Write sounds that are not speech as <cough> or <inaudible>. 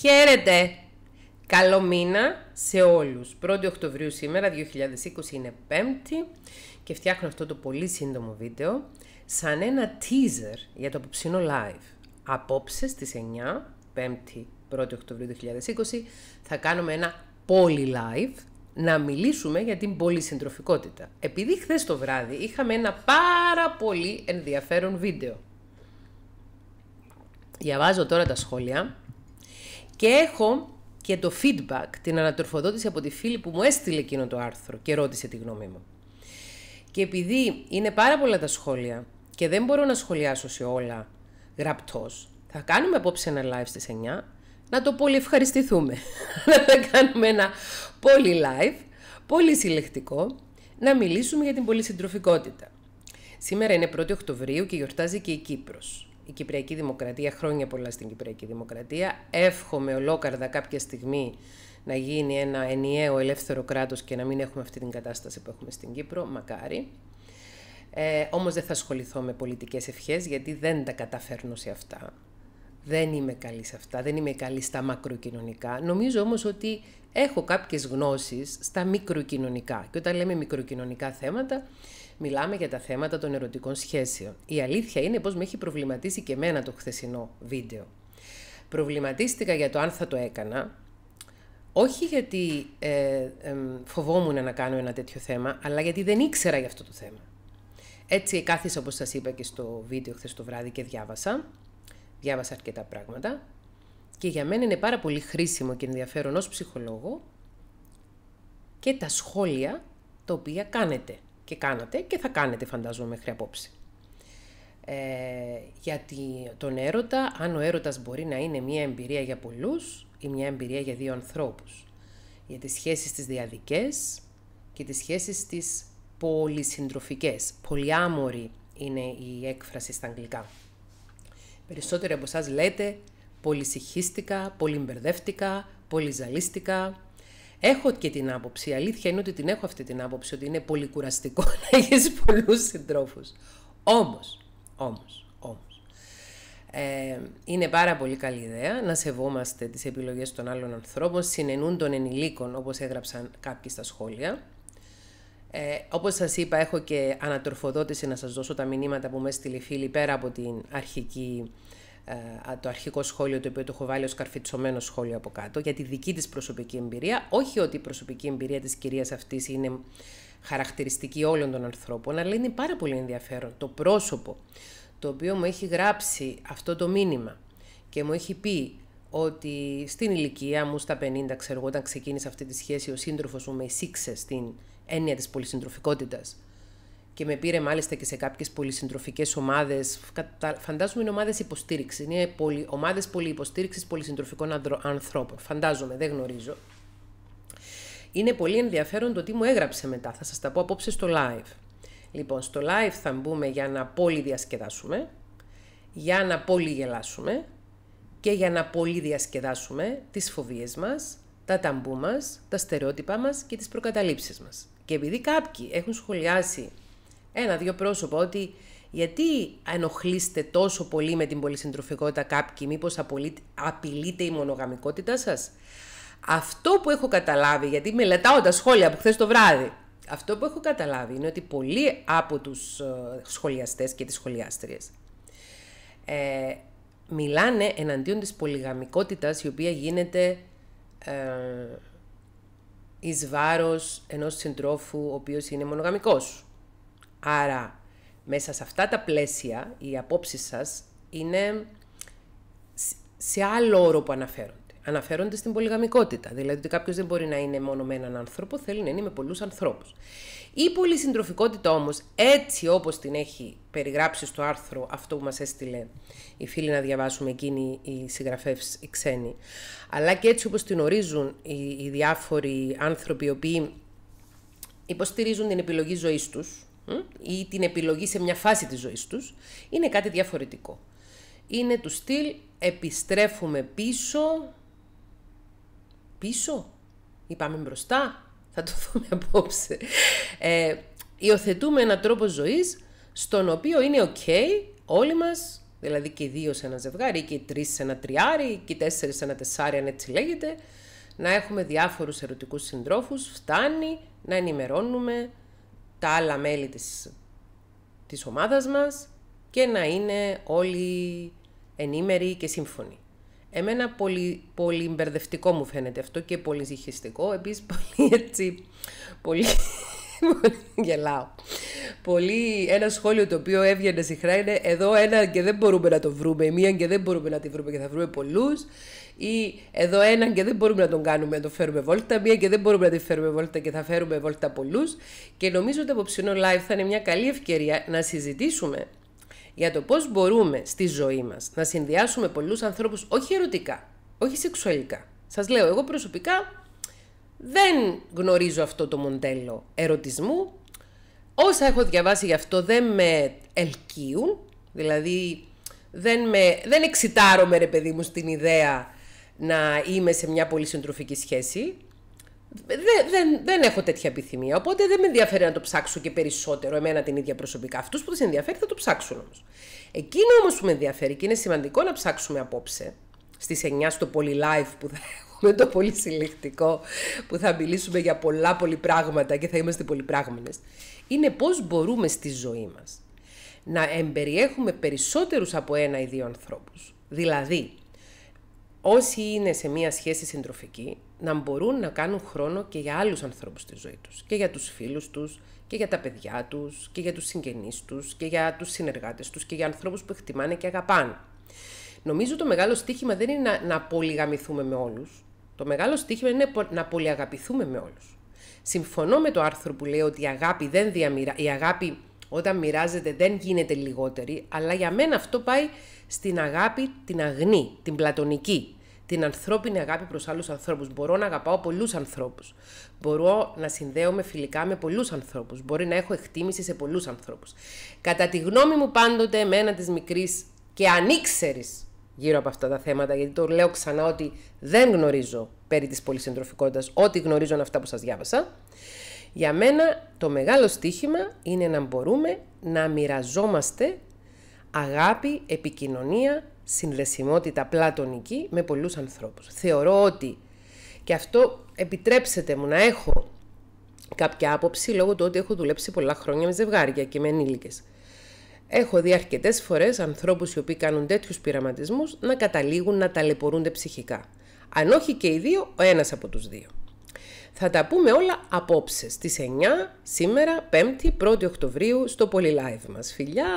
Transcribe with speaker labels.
Speaker 1: Χαίρετε! Καλό μήνα σε όλους. 1η Οκτωβρίου σήμερα, 2020 είναι Πέμπτη και φτιάχνω αυτό το πολύ σύντομο βίντεο σαν ένα teaser για το απόψινο live. Απόψε στις 9, Πέμπτη, 1η Οκτωβρίου 2020, θα κάνουμε ένα πολύ live να μιλήσουμε για την πολυσυντροφικότητα. Επειδή χθες το βράδυ είχαμε ένα πάρα πολύ ενδιαφέρον βίντεο. Διαβάζω τώρα τα σχόλια και έχω και το feedback, την ανατροφοδότηση από τη φίλη που μου έστειλε εκείνο το άρθρο και ρώτησε τη γνώμη μου. Και επειδή είναι πάρα πολλά τα σχόλια και δεν μπορώ να σχολιάσω σε όλα γραπτός, θα κάνουμε απόψε ένα live στις 9, να το πολύ ευχαριστηθούμε. θα <laughs> κάνουμε ένα πολύ live, πολύ συλλεκτικό, να μιλήσουμε για την πολυσυντροφικότητα. Σήμερα είναι 1η Οκτωβρίου και γιορτάζει και η Κύπρος η Κυπριακή Δημοκρατία, χρόνια πολλά στην Κυπριακή Δημοκρατία. Εύχομαι ολόκαρδα κάποια στιγμή να γίνει ένα ενιαίο ελεύθερο κράτος και να μην έχουμε αυτή την κατάσταση που έχουμε στην Κύπρο, μακάρι. Ε, όμως δεν θα ασχοληθώ με πολιτικές ευχές γιατί δεν τα καταφέρνω σε αυτά δεν είμαι καλή σε αυτά, δεν είμαι καλή στα μακροκοινωνικά. Νομίζω όμως ότι έχω κάποιες γνώσεις στα μικροκοινωνικά. Και όταν λέμε μικροκοινωνικά θέματα, μιλάμε για τα θέματα των ερωτικών σχέσεων. Η αλήθεια είναι πως με έχει προβληματίσει και εμένα το χθεσινό βίντεο. Προβληματίστηκα για το αν θα το έκανα, όχι γιατί ε, ε, φοβόμουν να κάνω ένα τέτοιο θέμα, αλλά γιατί δεν ήξερα για αυτό το θέμα. Έτσι κάθισα, όπως σας είπα και στο βίντεο χθες το βράδυ και διάβασα, διάβασα αρκετά πράγματα και για μένα είναι πάρα πολύ χρήσιμο και ενδιαφέρον ως ψυχολόγο και τα σχόλια τα οποία κάνετε και κάνατε και θα κάνετε φαντάζομαι μέχρι απόψη. Ε, γιατί τον έρωτα, αν ο έρωτας μπορεί να είναι μια εμπειρία για πολλούς ή μια εμπειρία για δύο ανθρώπους. Για τις σχέσεις τις διαδικές και τις σχέσεις τις πολυσυντροφικές. Πολυάμορη είναι η έκφραση στα αγγλικά. Περισσότεροι από εσάς λέτε, πολυσυχίστηκα, πολύ μπερδεύτηκα, Έχω και την άποψη, η αλήθεια είναι ότι την έχω αυτή την άποψη, ότι είναι πολύ κουραστικό <laughs> να έχεις πολλούς συντρόφους. Όμως, όμως, όμως, ε, είναι πάρα πολύ καλή ιδέα να σεβόμαστε τις επιλογές των άλλων ανθρώπων, συνενούν των ενηλίκων, όπως έγραψαν κάποιοι στα σχόλια, ε, όπως σας είπα, έχω και ανατροφοδότηση να σας δώσω τα μηνύματα που με στείλει φίλη πέρα από την αρχική, ε, το αρχικό σχόλιο το οποίο το έχω βάλει ως καρφιτσωμένο σχόλιο από κάτω για τη δική της προσωπική εμπειρία. Όχι ότι η προσωπική εμπειρία της κυρίας αυτής είναι χαρακτηριστική όλων των ανθρώπων, αλλά είναι πάρα πολύ ενδιαφέρον το πρόσωπο το οποίο μου έχει γράψει αυτό το μήνυμα και μου έχει πει ότι στην ηλικία μου, στα 50, ξέρω εγώ, όταν ξεκίνησε αυτή τη σχέση, ο σύντροφος μου με εισήξε στην έννοια της πολυσυντροφικότητας. Και με πήρε μάλιστα και σε κάποιες πολυσυντροφικές ομάδες, φαντάζομαι είναι ομάδες υποστήριξης, είναι πολυ, ομάδες πολυυποστήριξης πολυσυντροφικών ανθρώπων, φαντάζομαι, δεν γνωρίζω. Είναι πολύ ενδιαφέρον το τι μου έγραψε μετά, θα σας τα πω απόψε στο live. Λοιπόν, στο live θα μπούμε για να πολύ πολυδιασκεδάσουμε, για να πολύ γελάσουμε και για να πολύ διασκεδάσουμε τις φοβίες μας, τα ταμπού μας, τα στερεότυπά μας και τις προκαταλήψεις μας. Και επειδή κάποιοι έχουν σχολιάσει ένα-δύο πρόσωπα ότι γιατί ενοχλείστε τόσο πολύ με την πολυσυντροφικότητα κάποιοι, μήπως απειλείται η μονογαμικότητά σας. Αυτό που έχω καταλάβει, γιατί μελετάω τα σχόλια από χθες το βράδυ, αυτό που έχω καταλάβει είναι ότι πολλοί από τους ε, σχολιαστές και τις σχολιάστριες ε, μιλάνε εναντίον της πολυγαμικότητας η οποία γίνεται ε, εις βάρος ενός συντρόφου ο οποίος είναι μονογαμικός. Άρα, μέσα σε αυτά τα πλαίσια, οι απόψεις σας είναι σε άλλο όρο που αναφέρονται αναφέρονται στην πολυγαμικότητα. Δηλαδή ότι κάποιος δεν μπορεί να είναι μόνο με έναν άνθρωπο, θέλει να είναι με πολλούς ανθρώπους. Η πολυσυντροφικότητα όμως, έτσι όπως την έχει περιγράψει στο άρθρο αυτό που μας έστειλε η φίλη να διαβάσουμε, εκείνη η συγγραφέε οι ξένοι, αλλά και έτσι όπως την ορίζουν οι, οι διάφοροι άνθρωποι οι οποίοι υποστηρίζουν την επιλογή ζωής τους ή την επιλογή σε μια φάση της ζωής τους, είναι κάτι διαφορετικό. Είναι του στυλ επιστρέφουμε πίσω πίσω ή πάμε μπροστά, θα το δούμε απόψε. Ε, υιοθετούμε έναν τρόπο ζωής στον οποίο είναι ok όλοι μας, δηλαδή και οι δύο σε ένα ζευγάρι, και οι τρεις σε ένα τριάρι, και οι τέσσερις σε ένα τεσσάρι αν έτσι λέγεται, να έχουμε διάφορους ερωτικούς συντρόφους, φτάνει να ενημερώνουμε τα άλλα μέλη της, της ομάδας μας και να είναι όλοι ενήμεροι και σύμφωνοι. Εμένα πολύ, πολύ μπερδευτικό μου φαίνεται αυτό και πολύ ζυχιστικό. Επίσης <laughs> πολύ έτσι, πολύ, γελάω. Πολύ ένα σχόλιο το οποίο έβγαινε συχνά είναι εδώ ένα και δεν μπορούμε να το βρούμε, μία και δεν μπορούμε να τη βρούμε και θα βρούμε πολλούς. Ή εδώ ένα και δεν μπορούμε να τον κάνουμε, να το φέρουμε βόλτα, μία και δεν μπορούμε να τη φέρουμε βόλτα και θα φέρουμε βόλτα πολλούς. Και νομίζω ότι το απόψινό live θα είναι μια καλή ευκαιρία να συζητήσουμε για το πώς μπορούμε στη ζωή μας να συνδυάσουμε πολλούς ανθρώπους όχι ερωτικά, όχι σεξουαλικά. Σας λέω, εγώ προσωπικά δεν γνωρίζω αυτό το μοντέλο ερωτισμού. Όσα έχω διαβάσει γι' αυτό δεν με ελκύουν, δηλαδή δεν, με, δεν εξητάρομαι ρε παιδί μου στην ιδέα να είμαι σε μια πολύ συντροφική σχέση. Δεν, δεν, δεν έχω τέτοια επιθυμία. Οπότε δεν με ενδιαφέρει να το ψάξω και περισσότερο εμένα την ίδια προσωπικά. Αυτούς που σε ενδιαφέρει θα το ψάξουν όμως. Εκείνο όμως που με ενδιαφέρει και είναι σημαντικό να ψάξουμε απόψε, στις 9 στο πολύ live που θα έχουμε το πολύ συλλεκτικό, που θα μιλήσουμε για πολλά πολύ πράγματα και θα είμαστε πολύ πράγμενες, είναι πώς μπορούμε στη ζωή μας να εμπεριέχουμε περισσότερους από ένα ή δύο ανθρώπους, Δηλαδή, όσοι είναι σε μία σχέση συντροφική να μπορούν να κάνουν χρόνο και για άλλους ανθρώπους στη ζωή τους. Και για τους φίλους τους, και για τα παιδιά τους, και για τους συγγενείς τους, και για τους συνεργάτες τους, και για ανθρώπους που εκτιμάνε και αγαπάνε. Νομίζω το μεγάλο στίχημα δεν είναι να, να πολυγαμηθούμε με όλους. Το μεγάλο στίχημα είναι να πολυαγαπηθούμε με όλους. Συμφωνώ με το άρθρο που λέει ότι η αγάπη, δεν διαμοιρα... η αγάπη όταν μοιράζεται δεν γίνεται λιγότερη, αλλά για μένα αυτό πάει στην αγάπη την αγνή, την πλατωνική, την ανθρώπινη αγάπη προς άλλους ανθρώπους. Μπορώ να αγαπάω πολλούς ανθρώπους. Μπορώ να συνδέομαι φιλικά με πολλούς ανθρώπους. Μπορεί να έχω εκτίμηση σε πολλούς ανθρώπους. Κατά τη γνώμη μου πάντοτε εμένα της μικρής και ανήξερης γύρω από αυτά τα θέματα, γιατί το λέω ξανά ότι δεν γνωρίζω περί της πολυσυντροφικότητας, ό,τι γνωρίζω αυτά που σας διάβασα. Για μένα το μεγάλο στίχημα είναι να μπορούμε να μοιραζόμαστε αγάπη, επικοινωνία, συνδεσιμότητα πλατωνική με πολλούς ανθρώπους. Θεωρώ ότι και αυτό επιτρέψετε μου να έχω κάποια άποψη λόγω του ότι έχω δουλέψει πολλά χρόνια με ζευγάρια και με ενήλικες. Έχω δει αρκετές φορές ανθρώπους οι οποίοι κάνουν τέτοιους πειραματισμούς να καταλήγουν να ταλαιπωρούνται ψυχικά. Αν όχι και οι δύο, ο ένας από τους δύο. Θα τα πούμε όλα απόψε στις 9, σήμερα, 5η, 1η Οκτωβρίου, στο Πολυλάιβ μας. Φιλιά!